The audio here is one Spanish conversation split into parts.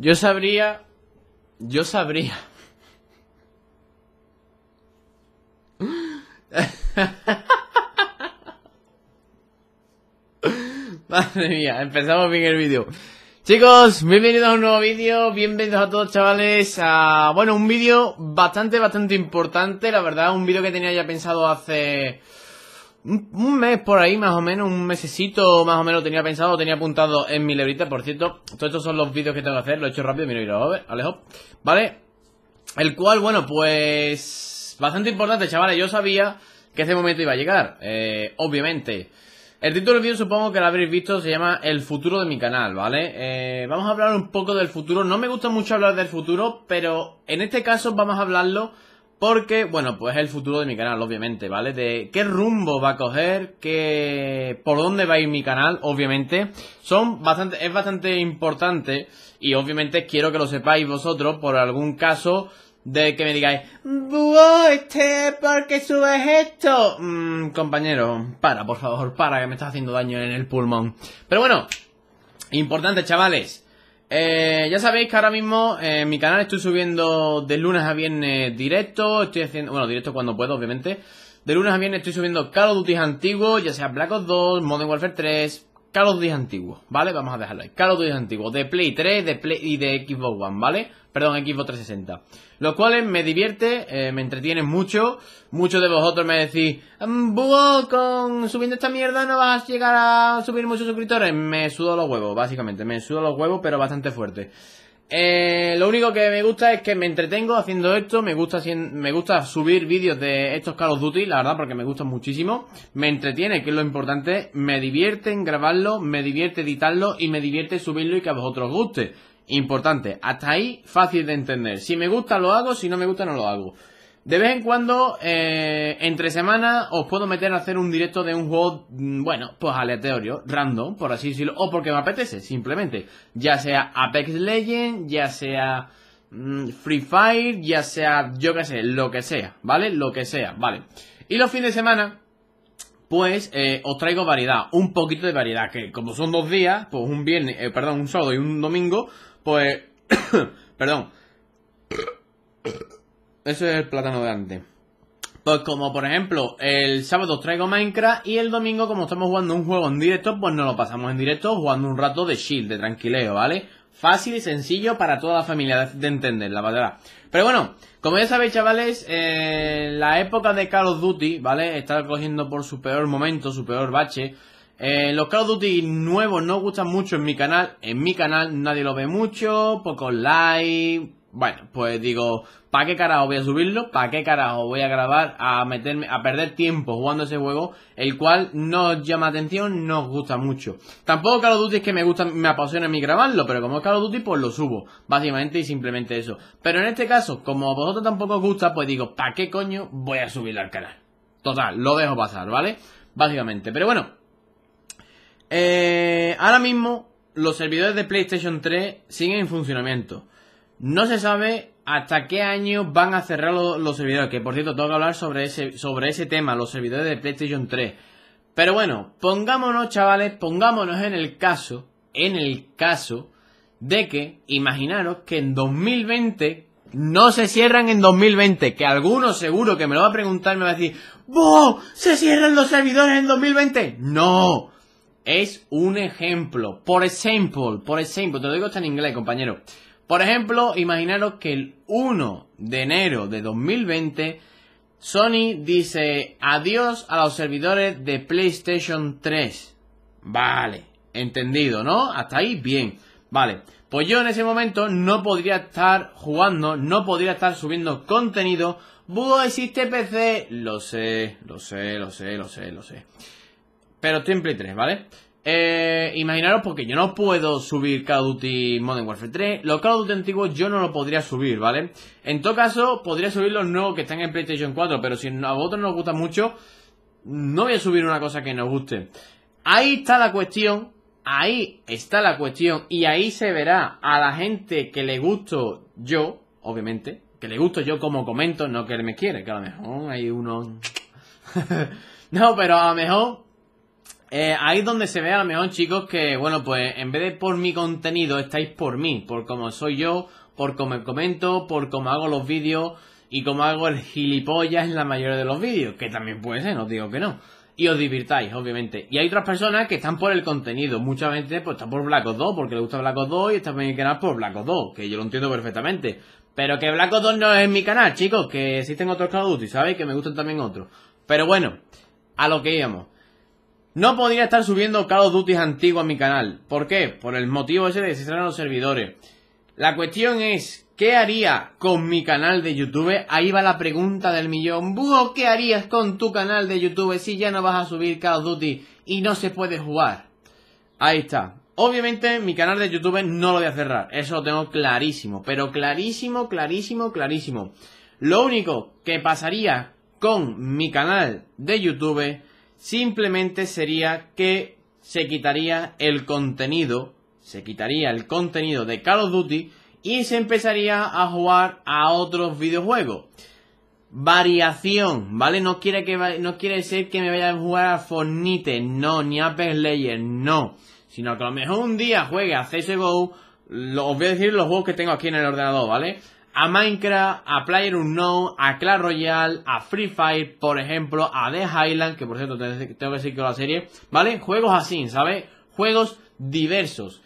Yo sabría. Yo sabría. Madre mía, empezamos bien el vídeo. Chicos, bienvenidos a un nuevo vídeo, bienvenidos a todos chavales a... Bueno, un vídeo bastante, bastante importante, la verdad, un vídeo que tenía ya pensado hace un mes por ahí, más o menos, un mesecito más o menos tenía pensado, tenía apuntado en mi librita, por cierto. Todos estos son los vídeos que tengo que hacer, lo he hecho rápido, mira, a ver, ¿Vale? El cual, bueno, pues... Bastante importante, chavales, yo sabía que ese momento iba a llegar, eh, obviamente. El título del vídeo supongo que lo habréis visto, se llama El futuro de mi canal, ¿vale? Eh, vamos a hablar un poco del futuro, no me gusta mucho hablar del futuro, pero en este caso vamos a hablarlo porque, bueno, pues es el futuro de mi canal, obviamente, ¿vale? De qué rumbo va a coger, por dónde va a ir mi canal, obviamente. Son bastante, es bastante importante y obviamente quiero que lo sepáis vosotros por algún caso de que me digáis, ¡Buah, este, ¿por qué subes esto? Mm, compañero, para, por favor, para, que me estás haciendo daño en el pulmón. Pero bueno, importante, chavales. Eh, ya sabéis que ahora mismo en eh, mi canal estoy subiendo de lunes a viernes directo, estoy haciendo, bueno, directo cuando puedo, obviamente. De lunes a viernes estoy subiendo Call of Duty antiguo, ya sea Black Ops 2, Modern Warfare 3, Call of antiguo, ¿vale? Vamos a dejarlo ahí. Call of antiguo, de Play 3 de Play y de Xbox One, ¿vale? Perdón, Xbox 360. Los cuales me divierte, eh, me entretienen mucho. Muchos de vosotros me decís, mm, Buah, con subiendo esta mierda no vas a llegar a subir muchos suscriptores. Me sudo los huevos, básicamente. Me sudo los huevos, pero bastante fuerte. Eh, lo único que me gusta es que me entretengo haciendo esto, me gusta, me gusta subir vídeos de estos Call of Duty, la verdad, porque me gustan muchísimo. Me entretiene, que es lo importante, me divierte en grabarlo, me divierte editarlo y me divierte subirlo y que a vosotros os guste. Importante, hasta ahí fácil de entender. Si me gusta lo hago, si no me gusta no lo hago. De vez en cuando, eh, entre semanas, os puedo meter a hacer un directo de un juego, mm, bueno, pues aleatorio, random, por así decirlo, o porque me apetece, simplemente. Ya sea Apex Legends, ya sea mm, Free Fire, ya sea, yo qué sé, lo que sea, ¿vale? Lo que sea, ¿vale? Y los fines de semana, pues eh, os traigo variedad, un poquito de variedad, que como son dos días, pues un viernes, eh, perdón, un sábado y un domingo, pues, perdón. Eso es el plátano de antes. Pues como por ejemplo, el sábado traigo Minecraft y el domingo, como estamos jugando un juego en directo, pues nos lo pasamos en directo jugando un rato de shield, de tranquileo, ¿vale? Fácil y sencillo para toda la familia de entender, la verdad. Pero bueno, como ya sabéis, chavales, eh, la época de Call of Duty, ¿vale? Está cogiendo por su peor momento, su peor bache. Eh, los Call of Duty nuevos no gustan mucho en mi canal. En mi canal nadie lo ve mucho, pocos likes bueno, pues digo, ¿para qué carajo voy a subirlo? ¿Para qué carajo voy a grabar? A meterme, a perder tiempo jugando ese juego, el cual no llama atención, no os gusta mucho. Tampoco Call of Duty es que me gusta, me apasiona mi grabarlo, pero como es Call of Duty, pues lo subo. Básicamente y simplemente eso. Pero en este caso, como a vosotros tampoco os gusta, pues digo, ¿para qué coño voy a subirlo al canal? Total, lo dejo pasar, ¿vale? Básicamente. Pero bueno. Eh, ahora mismo, los servidores de PlayStation 3 siguen en funcionamiento. No se sabe hasta qué año van a cerrar los servidores, que por cierto tengo que hablar sobre ese, sobre ese tema, los servidores de PlayStation 3. Pero bueno, pongámonos chavales, pongámonos en el caso, en el caso de que, imaginaros que en 2020, no se cierran en 2020, que alguno seguro que me lo va a preguntar me va a decir, ¡Boh! ¡Se cierran los servidores en 2020! No, es un ejemplo, por ejemplo, por ejemplo, te lo digo hasta en inglés, compañero. Por ejemplo, imaginaros que el 1 de enero de 2020 Sony dice adiós a los servidores de PlayStation 3. Vale, entendido, ¿no? Hasta ahí bien. Vale, pues yo en ese momento no podría estar jugando, no podría estar subiendo contenido. Budo existe PC, lo sé, lo sé, lo sé, lo sé, lo sé. Pero estoy 3, ¿vale? Eh, imaginaros, porque yo no puedo subir Call of Duty Modern Warfare 3. Los Call of Duty antiguos yo no lo podría subir, ¿vale? En todo caso, podría subir los nuevos que están en PlayStation 4, pero si a vosotros no os gusta mucho, no voy a subir una cosa que nos guste. Ahí está la cuestión, ahí está la cuestión, y ahí se verá a la gente que le gusto yo, obviamente, que le gusto yo como comento, no que me quiere, que a lo mejor hay uno... no, pero a lo mejor eh, ahí es donde se ve a lo mejor, chicos, que, bueno, pues en vez de por mi contenido, estáis por mí, por cómo soy yo, por cómo comento, por cómo hago los vídeos y cómo hago el gilipollas en la mayoría de los vídeos, que también puede ser, no digo que no. Y os divirtáis, obviamente. Y hay otras personas que están por el contenido. Mucha gente pues está por Black Ops 2 porque le gusta Black Ops 2 y está en mi canal por Black Ops 2, que yo lo entiendo perfectamente. Pero que Black Ops 2 no es mi canal, chicos, que existen otros Call y ¿sabéis? Que me gustan también otros. Pero bueno, a lo que íbamos. No podría estar subiendo Call of Duty antiguo a mi canal. ¿Por qué? Por el motivo ese de que se cerraron los servidores. La cuestión es, ¿qué haría con mi canal de YouTube? Ahí va la pregunta del millón. Búho, ¿qué harías con tu canal de YouTube si ya no vas a subir Call of Duty y no se puede jugar? Ahí está. Obviamente mi canal de YouTube no lo voy a cerrar. Eso lo tengo clarísimo. Pero clarísimo, clarísimo, clarísimo. Lo único que pasaría con mi canal de YouTube simplemente sería que se quitaría el contenido, se quitaría el contenido de Call of Duty y se empezaría a jugar a otros videojuegos. Variación, ¿vale? No quiere, que, no quiere decir que me vaya a jugar a Fortnite, no, ni a Apex Legends, no. Sino que a lo mejor un día juegue a CSGO, os voy a decir los juegos que tengo aquí en el ordenador, ¿vale? a Minecraft, a Player Unknown, a Clash Royale, a Free Fire, por ejemplo, a The Highland, que por cierto tengo que decir que la serie, ¿vale? Juegos así, ¿sabes? Juegos diversos.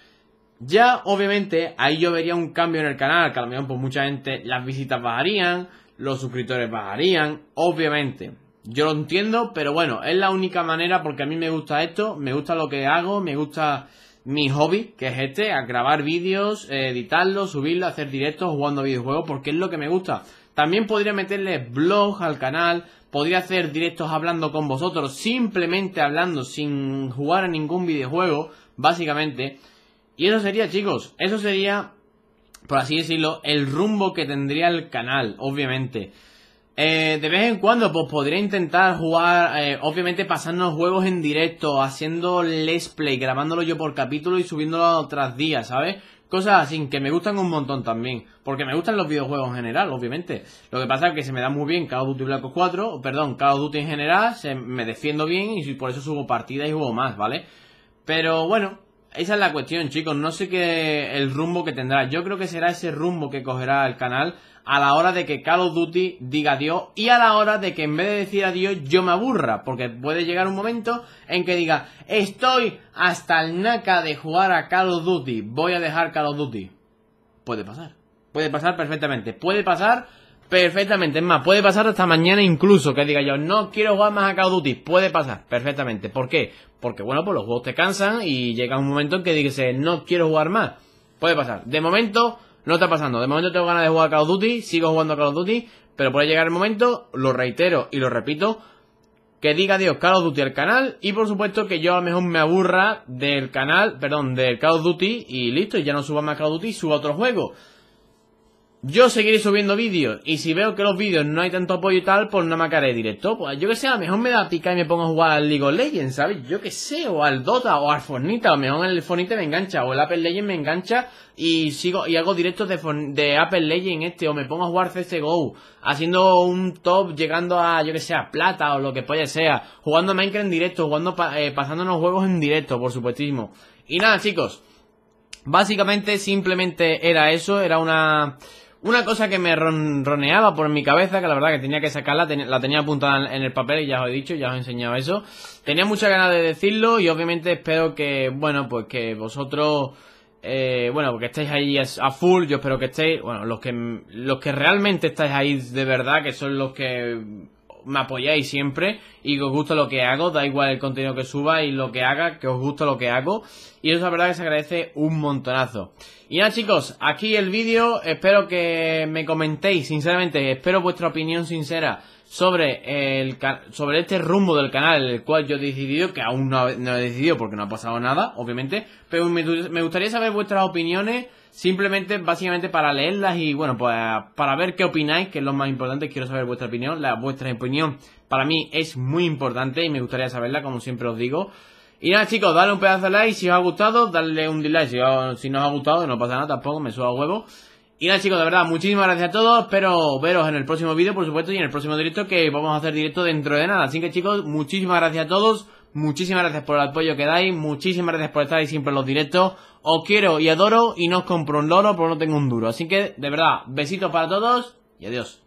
Ya, obviamente, ahí yo vería un cambio en el canal, que a lo mejor por pues, mucha gente las visitas bajarían, los suscriptores bajarían, obviamente. Yo lo entiendo, pero bueno, es la única manera porque a mí me gusta esto, me gusta lo que hago, me gusta mi hobby, que es este, a grabar vídeos, editarlos, subirlos, hacer directos, jugando videojuegos, porque es lo que me gusta. También podría meterle blog al canal, podría hacer directos hablando con vosotros, simplemente hablando, sin jugar a ningún videojuego, básicamente. Y eso sería, chicos, eso sería, por así decirlo, el rumbo que tendría el canal, obviamente. Eh, de vez en cuando, pues podría intentar jugar, obviamente eh, obviamente pasando juegos en directo, haciendo let's play, grabándolo yo por capítulo y subiéndolo otras días, ¿sabes? Cosas así, que me gustan un montón también. Porque me gustan los videojuegos en general, obviamente. Lo que pasa es que se me da muy bien Call of Duty Black Ops 4, perdón, Call of Duty en general, se, me defiendo bien y por eso subo partidas y juego más, ¿vale? Pero bueno, esa es la cuestión, chicos. No sé qué el rumbo que tendrá. Yo creo que será ese rumbo que cogerá el canal a la hora de que Call of Duty diga adiós y a la hora de que en vez de decir adiós yo me aburra, porque puede llegar un momento en que diga, estoy hasta el naca de jugar a Call of Duty, voy a dejar Call of Duty. Puede pasar, puede pasar perfectamente, puede pasar perfectamente, es más, puede pasar hasta mañana incluso que diga yo, no quiero jugar más a Call of Duty, puede pasar perfectamente, ¿por qué? Porque bueno, pues los juegos te cansan y llega un momento en que dices, no quiero jugar más, puede pasar, de momento... No está pasando. De momento tengo ganas de jugar a Call of Duty, sigo jugando a Call of Duty, pero puede llegar el momento, lo reitero y lo repito, que diga adiós Call of Duty al canal y por supuesto que yo a lo mejor me aburra del canal, perdón, del Call of Duty y listo, y ya no suba más Call of Duty, suba otro juego. Yo seguiré subiendo vídeos y si veo que los vídeos no hay tanto apoyo y tal, pues no me caeré directo. Pues yo que sé, a lo mejor me da pica y me pongo a jugar al League of Legends, ¿sabes? Yo que sé, o al Dota o al Fornita, a lo mejor el Fornita me engancha o el Apple Legends me engancha y sigo y hago directos de, de Apple Legends este o me pongo a jugar CSGO haciendo un top llegando a yo que sé, a plata o lo que pueda sea, jugando Minecraft en directo, jugando eh, pasándonos juegos en directo, por supuestísimo. Y nada, chicos, básicamente simplemente era eso, era una una cosa que me roneaba por mi cabeza, que la verdad que tenía que sacarla, la tenía apuntada en el papel y ya os he dicho, ya os he enseñado eso. Tenía muchas ganas de decirlo y obviamente espero que, bueno, pues que vosotros... Eh, bueno, porque estáis ahí a full, yo espero que estéis, bueno, los que, los que realmente estáis ahí de verdad, que son los que me apoyáis siempre y que os gusta lo que hago, da igual el contenido que suba y lo que haga, que os gusta lo que hago. Y eso la verdad que se agradece un montonazo. Y nada chicos, aquí el vídeo, espero que me comentéis, sinceramente, espero vuestra opinión sincera sobre, el, sobre este rumbo del canal, el cual yo he decidido, que aún no, he decidido porque no ha pasado nada, obviamente, pero me, gustaría saber vuestras opiniones, simplemente, básicamente para leerlas y, bueno, pues para ver qué opináis, que es lo más importante, quiero saber vuestra opinión, la vuestra opinión para mí es muy importante y me gustaría saberla, como siempre os digo. Y nada chicos, dale un pedazo de like si os ha gustado, dale un dislike si, no os ha gustado, no pasa nada tampoco, me suba a huevo. Y nada chicos, de verdad, muchísimas gracias a todos, espero veros en el próximo vídeo, por supuesto, y en el próximo directo que vamos a hacer directo dentro de nada. Así que chicos, muchísimas gracias a todos, muchísimas gracias por el apoyo que dais, muchísimas gracias por estar ahí siempre en los directos. Os quiero y adoro y no os compro un loro porque no tengo un duro. Así que, de verdad, besitos para todos y adiós.